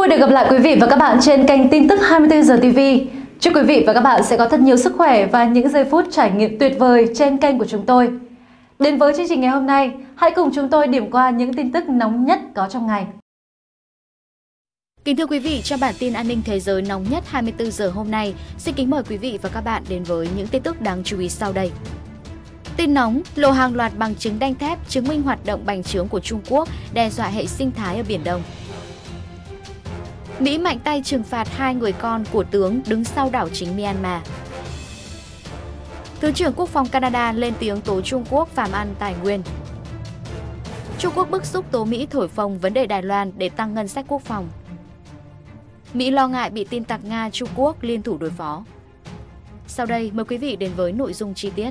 Vui được gặp lại quý vị và các bạn trên kênh tin tức 24 giờ TV. Chúc quý vị và các bạn sẽ có thật nhiều sức khỏe và những giây phút trải nghiệm tuyệt vời trên kênh của chúng tôi. Đến với chương trình ngày hôm nay, hãy cùng chúng tôi điểm qua những tin tức nóng nhất có trong ngày. Kính thưa quý vị, trong bản tin an ninh thế giới nóng nhất 24 giờ hôm nay, xin kính mời quý vị và các bạn đến với những tin tức đáng chú ý sau đây. Tin nóng, lộ hàng loạt bằng chứng đanh thép chứng minh hoạt động bành trướng của Trung Quốc đe dọa hệ sinh thái ở Biển Đông. Mỹ mạnh tay trừng phạt hai người con của tướng đứng sau đảo chính Myanmar. Thứ trưởng Quốc phòng Canada lên tiếng tố Trung Quốc phàm ăn tài nguyên. Trung Quốc bức xúc tố Mỹ thổi phồng vấn đề Đài Loan để tăng ngân sách quốc phòng. Mỹ lo ngại bị tin tặc Nga Trung Quốc liên thủ đối phó. Sau đây mời quý vị đến với nội dung chi tiết.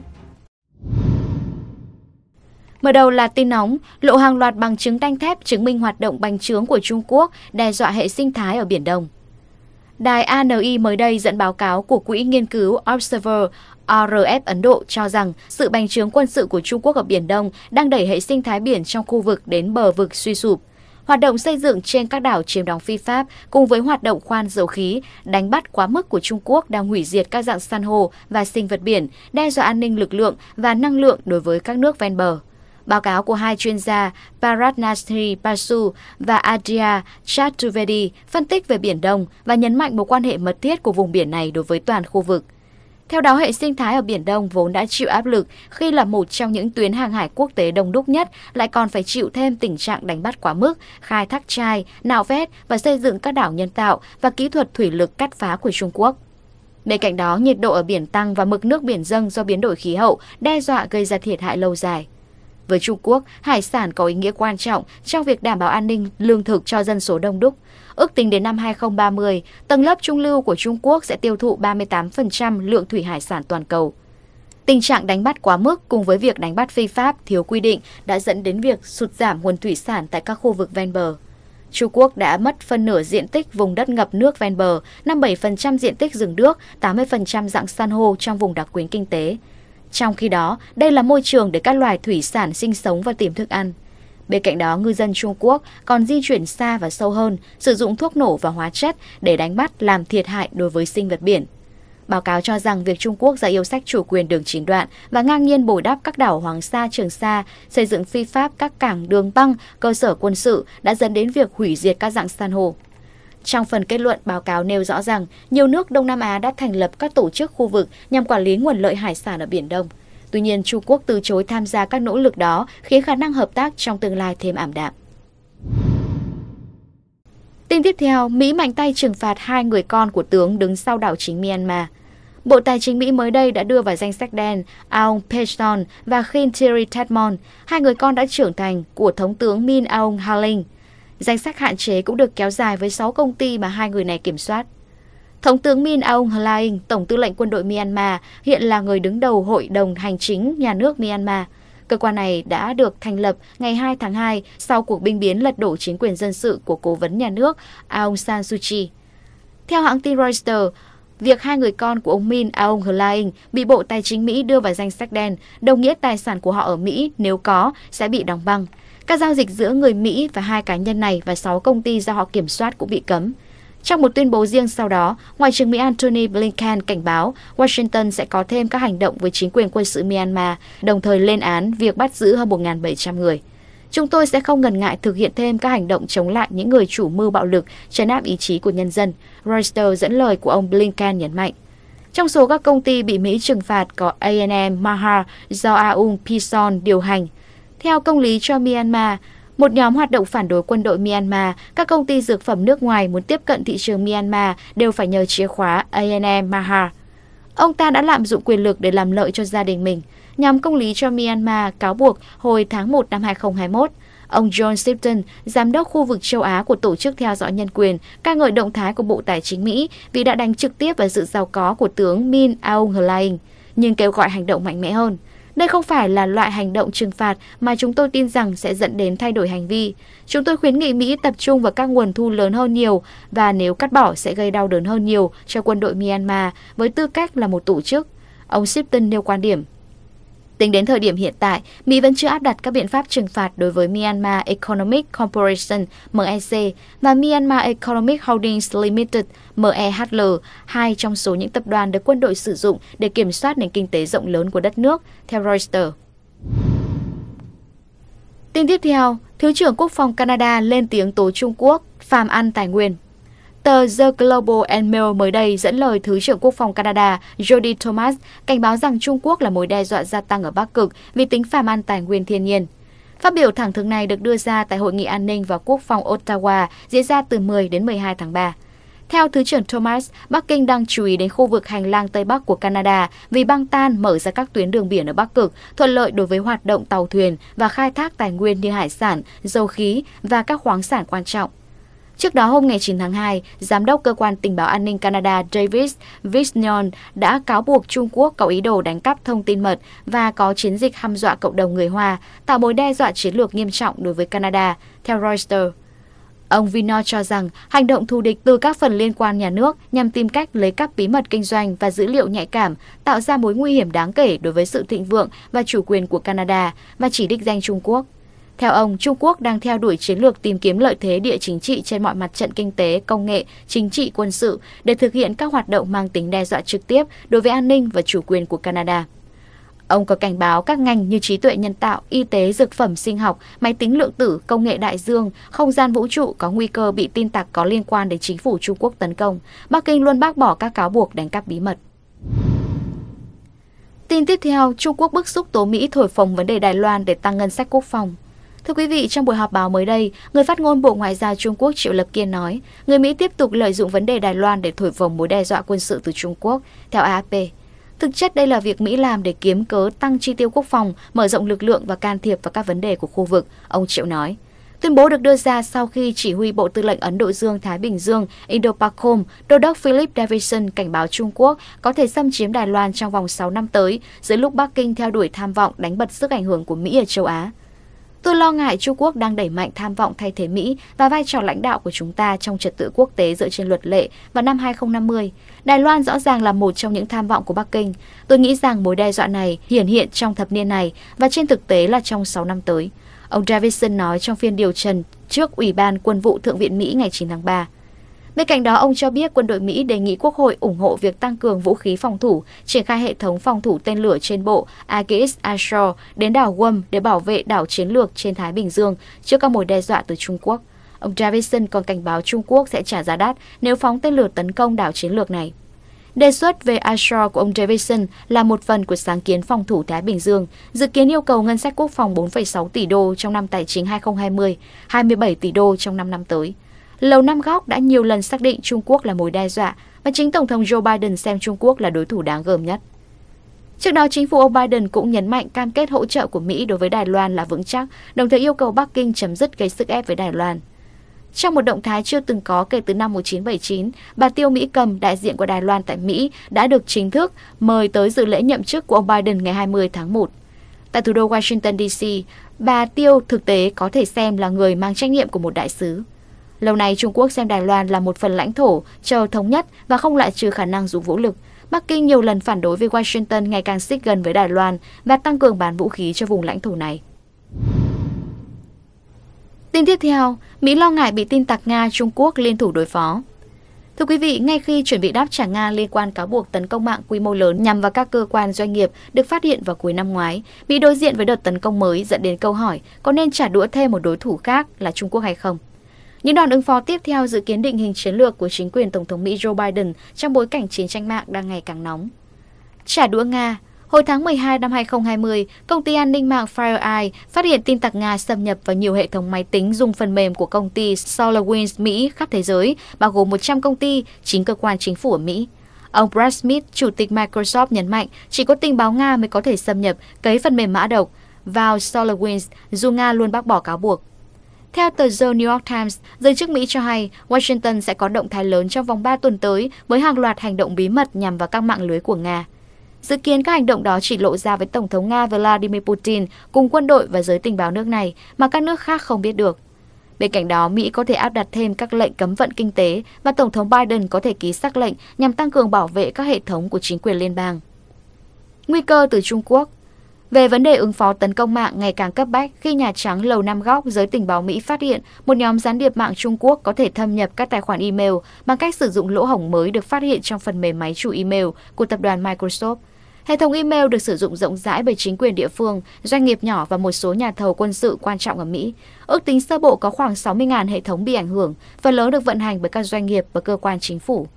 Mở đầu là tin nóng, lộ hàng loạt bằng chứng đanh thép chứng minh hoạt động bành trướng của Trung Quốc đe dọa hệ sinh thái ở Biển Đông. Đài ANI mới đây dẫn báo cáo của Quỹ Nghiên cứu Observer RF Ấn Độ cho rằng sự bành trướng quân sự của Trung Quốc ở Biển Đông đang đẩy hệ sinh thái biển trong khu vực đến bờ vực suy sụp. Hoạt động xây dựng trên các đảo chiếm đóng phi pháp cùng với hoạt động khoan dầu khí, đánh bắt quá mức của Trung Quốc đang hủy diệt các dạng san hô và sinh vật biển, đe dọa an ninh lực lượng và năng lượng đối với các nước ven bờ. Báo cáo của hai chuyên gia Paratnathi Basu và Adria Chaturvedi phân tích về Biển Đông và nhấn mạnh mối quan hệ mật thiết của vùng biển này đối với toàn khu vực. Theo đó, hệ sinh thái ở Biển Đông vốn đã chịu áp lực khi là một trong những tuyến hàng hải quốc tế đông đúc nhất, lại còn phải chịu thêm tình trạng đánh bắt quá mức, khai thác chai, nạo vét và xây dựng các đảo nhân tạo và kỹ thuật thủy lực cắt phá của Trung Quốc. Bên cạnh đó, nhiệt độ ở biển tăng và mực nước biển dâng do biến đổi khí hậu đe dọa gây ra thiệt hại lâu dài. Với Trung Quốc, hải sản có ý nghĩa quan trọng trong việc đảm bảo an ninh lương thực cho dân số đông đúc. Ước tính đến năm 2030, tầng lớp trung lưu của Trung Quốc sẽ tiêu thụ 38% lượng thủy hải sản toàn cầu. Tình trạng đánh bắt quá mức cùng với việc đánh bắt phi pháp thiếu quy định đã dẫn đến việc sụt giảm nguồn thủy sản tại các khu vực ven bờ. Trung Quốc đã mất phân nửa diện tích vùng đất ngập nước ven bờ, 57% diện tích rừng nước, 80% dạng san hô trong vùng đặc quyền kinh tế. Trong khi đó, đây là môi trường để các loài thủy sản sinh sống và tìm thức ăn. Bên cạnh đó, ngư dân Trung Quốc còn di chuyển xa và sâu hơn, sử dụng thuốc nổ và hóa chất để đánh bắt làm thiệt hại đối với sinh vật biển. Báo cáo cho rằng việc Trung Quốc ra yêu sách chủ quyền đường chín đoạn và ngang nhiên bồi đắp các đảo Hoàng Sa, Trường Sa, xây dựng phi pháp các cảng đường băng, cơ sở quân sự đã dẫn đến việc hủy diệt các dạng san hô. Trong phần kết luận, báo cáo nêu rõ rằng nhiều nước Đông Nam Á đã thành lập các tổ chức khu vực nhằm quản lý nguồn lợi hải sản ở Biển Đông. Tuy nhiên, Trung Quốc từ chối tham gia các nỗ lực đó, khiến khả năng hợp tác trong tương lai thêm ảm đạm. Tin tiếp theo, Mỹ mạnh tay trừng phạt hai người con của tướng đứng sau đảo chính Myanmar. Bộ Tài chính Mỹ mới đây đã đưa vào danh sách đen Aung Paeston và khin Khintiri Tedmon, hai người con đã trưởng thành của thống tướng Min Aung Hlaing. Danh sách hạn chế cũng được kéo dài với 6 công ty mà hai người này kiểm soát. Thống tướng Min Aung Hlaing, Tổng tư lệnh quân đội Myanmar, hiện là người đứng đầu Hội đồng Hành chính Nhà nước Myanmar. Cơ quan này đã được thành lập ngày 2 tháng 2 sau cuộc binh biến lật đổ chính quyền dân sự của cố vấn nhà nước Aung San Suu Kyi. Theo hãng tin Reuters, việc hai người con của ông Min Aung Hlaing bị Bộ Tài chính Mỹ đưa vào danh sách đen đồng nghĩa tài sản của họ ở Mỹ nếu có sẽ bị đóng băng. Các giao dịch giữa người Mỹ và hai cá nhân này và 6 công ty do họ kiểm soát cũng bị cấm. Trong một tuyên bố riêng sau đó, Ngoại trưởng Mỹ Antony Blinken cảnh báo Washington sẽ có thêm các hành động với chính quyền quân sự Myanmar, đồng thời lên án việc bắt giữ hơn 1.700 người. Chúng tôi sẽ không ngần ngại thực hiện thêm các hành động chống lại những người chủ mưu bạo lực, trấn áp ý chí của nhân dân, Reuters dẫn lời của ông Blinken nhấn mạnh. Trong số các công ty bị Mỹ trừng phạt có A&M Mahar do Aung Pison điều hành, theo công lý cho Myanmar, một nhóm hoạt động phản đối quân đội Myanmar, các công ty dược phẩm nước ngoài muốn tiếp cận thị trường Myanmar đều phải nhờ chìa khóa A&M Mahar. Ông ta đã lạm dụng quyền lực để làm lợi cho gia đình mình. Nhóm công lý cho Myanmar cáo buộc hồi tháng 1 năm 2021, ông John Sifton, giám đốc khu vực châu Á của Tổ chức Theo dõi Nhân quyền, ca ngợi động thái của Bộ Tài chính Mỹ vì đã đánh trực tiếp vào sự giàu có của tướng Min Aung Hlaing, nhưng kêu gọi hành động mạnh mẽ hơn. Đây không phải là loại hành động trừng phạt mà chúng tôi tin rằng sẽ dẫn đến thay đổi hành vi. Chúng tôi khuyến nghị Mỹ tập trung vào các nguồn thu lớn hơn nhiều và nếu cắt bỏ sẽ gây đau đớn hơn nhiều cho quân đội Myanmar với tư cách là một tổ chức. Ông Shipton nêu quan điểm. Tính đến thời điểm hiện tại, Mỹ vẫn chưa áp đặt các biện pháp trừng phạt đối với Myanmar Economic Corporation MEC và Myanmar Economic Holdings Limited MEHL, hai trong số những tập đoàn được quân đội sử dụng để kiểm soát nền kinh tế rộng lớn của đất nước, theo Reuters. Tin tiếp theo, Thứ trưởng Quốc phòng Canada lên tiếng tố Trung Quốc phàm ăn tài nguyên. Tờ The Global and Mail mới đây dẫn lời Thứ trưởng Quốc phòng Canada Jody Thomas cảnh báo rằng Trung Quốc là mối đe dọa gia tăng ở Bắc Cực vì tính phàm ăn tài nguyên thiên nhiên. Phát biểu thẳng thừng này được đưa ra tại Hội nghị An ninh và Quốc phòng Ottawa diễn ra từ 10 đến 12 tháng 3. Theo Thứ trưởng Thomas, Bắc Kinh đang chú ý đến khu vực hành lang Tây Bắc của Canada vì băng tan mở ra các tuyến đường biển ở Bắc Cực, thuận lợi đối với hoạt động tàu thuyền và khai thác tài nguyên như hải sản, dầu khí và các khoáng sản quan trọng. Trước đó hôm ngày 9 tháng 2, Giám đốc Cơ quan Tình báo An ninh Canada Davis Visnion đã cáo buộc Trung Quốc có ý đồ đánh cắp thông tin mật và có chiến dịch hăm dọa cộng đồng người Hoa, tạo mối đe dọa chiến lược nghiêm trọng đối với Canada, theo Reuters. Ông Vino cho rằng hành động thù địch từ các phần liên quan nhà nước nhằm tìm cách lấy cắp bí mật kinh doanh và dữ liệu nhạy cảm tạo ra mối nguy hiểm đáng kể đối với sự thịnh vượng và chủ quyền của Canada và chỉ đích danh Trung Quốc. Theo ông, Trung Quốc đang theo đuổi chiến lược tìm kiếm lợi thế địa chính trị trên mọi mặt trận kinh tế, công nghệ, chính trị, quân sự để thực hiện các hoạt động mang tính đe dọa trực tiếp đối với an ninh và chủ quyền của Canada. Ông có cảnh báo các ngành như trí tuệ nhân tạo, y tế, dược phẩm sinh học, máy tính lượng tử, công nghệ đại dương, không gian vũ trụ có nguy cơ bị tin tặc có liên quan đến chính phủ Trung Quốc tấn công. Bắc Kinh luôn bác bỏ các cáo buộc đánh cắp bí mật. Tin tiếp theo, Trung Quốc bức xúc tố Mỹ thổi phồng vấn đề Đài Loan để tăng ngân sách quốc phòng. Thưa quý vị, trong buổi họp báo mới đây, người phát ngôn Bộ Ngoại giao Trung Quốc Triệu Lập Kiên nói, người Mỹ tiếp tục lợi dụng vấn đề Đài Loan để thổi phồng mối đe dọa quân sự từ Trung Quốc, theo AFP. Thực chất đây là việc Mỹ làm để kiếm cớ tăng chi tiêu quốc phòng, mở rộng lực lượng và can thiệp vào các vấn đề của khu vực, ông Triệu nói. Tuyên bố được đưa ra sau khi chỉ huy Bộ Tư lệnh Ấn Độ Dương-Thái Bình Dương Indopacom, đô đốc Philip Davidson cảnh báo Trung Quốc có thể xâm chiếm Đài Loan trong vòng 6 năm tới, dưới lúc Bắc Kinh theo đuổi tham vọng đánh bật sức ảnh hưởng của Mỹ ở châu Á. Tôi lo ngại Trung Quốc đang đẩy mạnh tham vọng thay thế Mỹ và vai trò lãnh đạo của chúng ta trong trật tự quốc tế dựa trên luật lệ vào năm 2050. Đài Loan rõ ràng là một trong những tham vọng của Bắc Kinh. Tôi nghĩ rằng mối đe dọa này hiển hiện trong thập niên này và trên thực tế là trong 6 năm tới. Ông Davidson nói trong phiên điều trần trước Ủy ban Quân vụ Thượng viện Mỹ ngày 9 tháng 3. Bên cạnh đó, ông cho biết quân đội Mỹ đề nghị Quốc hội ủng hộ việc tăng cường vũ khí phòng thủ, triển khai hệ thống phòng thủ tên lửa trên bộ Aegis Ashore đến đảo Guam để bảo vệ đảo chiến lược trên Thái Bình Dương trước các mối đe dọa từ Trung Quốc. Ông Davidson còn cảnh báo Trung Quốc sẽ trả giá đắt nếu phóng tên lửa tấn công đảo chiến lược này. Đề xuất về Ashore của ông Davidson là một phần của sáng kiến phòng thủ Thái Bình Dương, dự kiến yêu cầu ngân sách quốc phòng 4,6 tỷ đô trong năm tài chính 2020, 27 tỷ đô trong 5 năm tới. Lầu Năm Góc đã nhiều lần xác định Trung Quốc là mối đe dọa và chính Tổng thống Joe Biden xem Trung Quốc là đối thủ đáng gờm nhất. Trước đó, chính phủ ông Biden cũng nhấn mạnh cam kết hỗ trợ của Mỹ đối với Đài Loan là vững chắc, đồng thời yêu cầu Bắc Kinh chấm dứt gây sức ép với Đài Loan. Trong một động thái chưa từng có kể từ năm 1979, bà Tiêu Mỹ Cầm, đại diện của Đài Loan tại Mỹ, đã được chính thức mời tới dự lễ nhậm chức của ông Biden ngày 20 tháng 1. Tại thủ đô Washington, D.C., bà Tiêu thực tế có thể xem là người mang trách nhiệm của một đại sứ. Lâu nay Trung Quốc xem Đài Loan là một phần lãnh thổ, chờ thống nhất và không loại trừ khả năng dùng vũ lực. Bắc Kinh nhiều lần phản đối việc Washington ngày càng xích gần với Đài Loan và tăng cường bán vũ khí cho vùng lãnh thổ này. Tin tiếp theo, Mỹ lo ngại bị tin tặc Nga Trung Quốc liên thủ đối phó. Thưa quý vị, ngay khi chuẩn bị đáp trả Nga liên quan cáo buộc tấn công mạng quy mô lớn nhằm vào các cơ quan doanh nghiệp được phát hiện vào cuối năm ngoái, Mỹ đối diện với đợt tấn công mới dẫn đến câu hỏi có nên trả đũa thêm một đối thủ khác là Trung Quốc hay không? Những đòn ứng phó tiếp theo dự kiến định hình chiến lược của chính quyền Tổng thống Mỹ Joe Biden trong bối cảnh chiến tranh mạng đang ngày càng nóng. Trả đũa Nga Hồi tháng 12 năm 2020, công ty an ninh mạng FireEye phát hiện tin tặc Nga xâm nhập vào nhiều hệ thống máy tính dùng phần mềm của công ty SolarWinds Mỹ khắp thế giới, bao gồm 100 công ty, chính cơ quan chính phủ ở Mỹ. Ông Brad Smith, chủ tịch Microsoft nhấn mạnh chỉ có tình báo Nga mới có thể xâm nhập, cấy phần mềm mã độc vào SolarWinds, dù Nga luôn bác bỏ cáo buộc. Theo tờ The New York Times, giới chức Mỹ cho hay Washington sẽ có động thái lớn trong vòng 3 tuần tới với hàng loạt hành động bí mật nhằm vào các mạng lưới của Nga. Dự kiến các hành động đó chỉ lộ ra với Tổng thống Nga Vladimir Putin cùng quân đội và giới tình báo nước này mà các nước khác không biết được. Bên cạnh đó, Mỹ có thể áp đặt thêm các lệnh cấm vận kinh tế và Tổng thống Biden có thể ký sắc lệnh nhằm tăng cường bảo vệ các hệ thống của chính quyền liên bang. Nguy cơ từ Trung Quốc về vấn đề ứng phó tấn công mạng ngày càng cấp bách khi Nhà Trắng Lầu Năm Góc giới tình báo Mỹ phát hiện một nhóm gián điệp mạng Trung Quốc có thể thâm nhập các tài khoản email bằng cách sử dụng lỗ hổng mới được phát hiện trong phần mềm máy chủ email của tập đoàn Microsoft. Hệ thống email được sử dụng rộng rãi bởi chính quyền địa phương, doanh nghiệp nhỏ và một số nhà thầu quân sự quan trọng ở Mỹ. Ước tính sơ bộ có khoảng 60.000 hệ thống bị ảnh hưởng, phần lớn được vận hành bởi các doanh nghiệp và cơ quan chính phủ.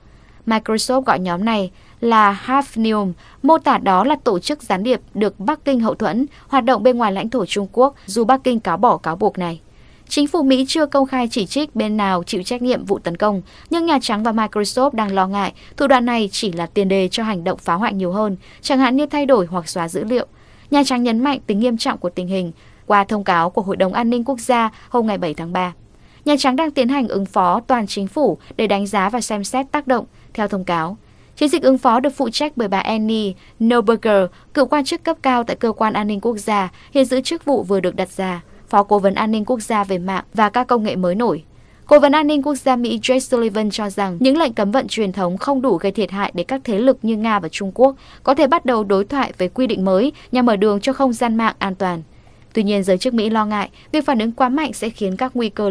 Microsoft gọi nhóm này là Hafnium, mô tả đó là tổ chức gián điệp được Bắc Kinh hậu thuẫn, hoạt động bên ngoài lãnh thổ Trung Quốc dù Bắc Kinh cáo bỏ cáo buộc này. Chính phủ Mỹ chưa công khai chỉ trích bên nào chịu trách nhiệm vụ tấn công, nhưng Nhà Trắng và Microsoft đang lo ngại thủ đoạn này chỉ là tiền đề cho hành động phá hoại nhiều hơn, chẳng hạn như thay đổi hoặc xóa dữ liệu. Nhà Trắng nhấn mạnh tính nghiêm trọng của tình hình qua thông cáo của Hội đồng An ninh Quốc gia hôm ngày 7 tháng 3. Nhà Trắng đang tiến hành ứng phó toàn chính phủ để đánh giá và xem xét tác động, theo thông cáo. Chiến dịch ứng phó được phụ trách bởi bà Annie Noberger, cựu quan chức cấp cao tại Cơ quan An ninh Quốc gia, hiện giữ chức vụ vừa được đặt ra, Phó Cố vấn An ninh Quốc gia về mạng và các công nghệ mới nổi. Cố vấn An ninh Quốc gia Mỹ Jay Sullivan cho rằng những lệnh cấm vận truyền thống không đủ gây thiệt hại để các thế lực như Nga và Trung Quốc có thể bắt đầu đối thoại về quy định mới nhằm mở đường cho không gian mạng an toàn. Tuy nhiên, giới chức Mỹ lo ngại việc phản ứng quá mạnh sẽ khiến các nguy cơ